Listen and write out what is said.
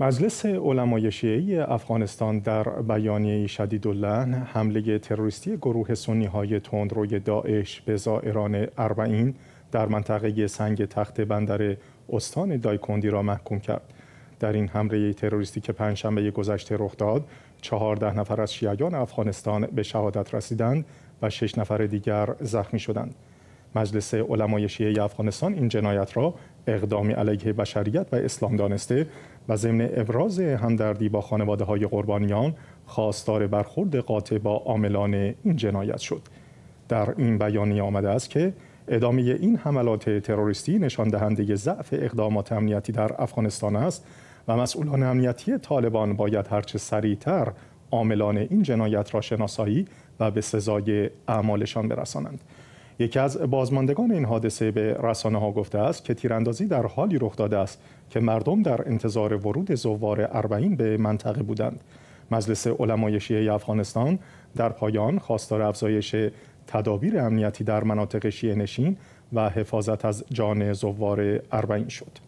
مجلس علمای شیعی افغانستان در بیانیه شدید حمله تروریستی گروه سنی های تندروی داعش به زائران اربعین در منطقه سنگ تخت بندر استان دایکندی را محکوم کرد در این حمله تروریستی که پنجشنبه گذشته رخ داد چهارده نفر از شیعیان افغانستان به شهادت رسیدند و شش نفر دیگر زخمی شدند مجلس علمای شیعه افغانستان این جنایت را اقدامی علیه بشریت و اسلام دانسته و ضمن ابراز همدردی با خانواده های قربانیان خواستار برخورد قاطع با عاملان این جنایت شد در این بیانیه آمده است که ادامه این حملات تروریستی نشان دهنده ضعف اقدامات امنیتی در افغانستان است و مسئولان امنیتی طالبان باید هرچه سریعتر عاملان این جنایت را شناسایی و به سزای اعمالشان برسانند یکی از بازماندگان این حادثه به رسانه ها گفته است که تیراندازی در حالی رخ داده است که مردم در انتظار ورود زوار اربعین به منطقه بودند مجلس علمای شیعه افغانستان در پایان خواستار افزایش تدابیر امنیتی در مناطق شیعه نشین و حفاظت از جان زوار اربعین شد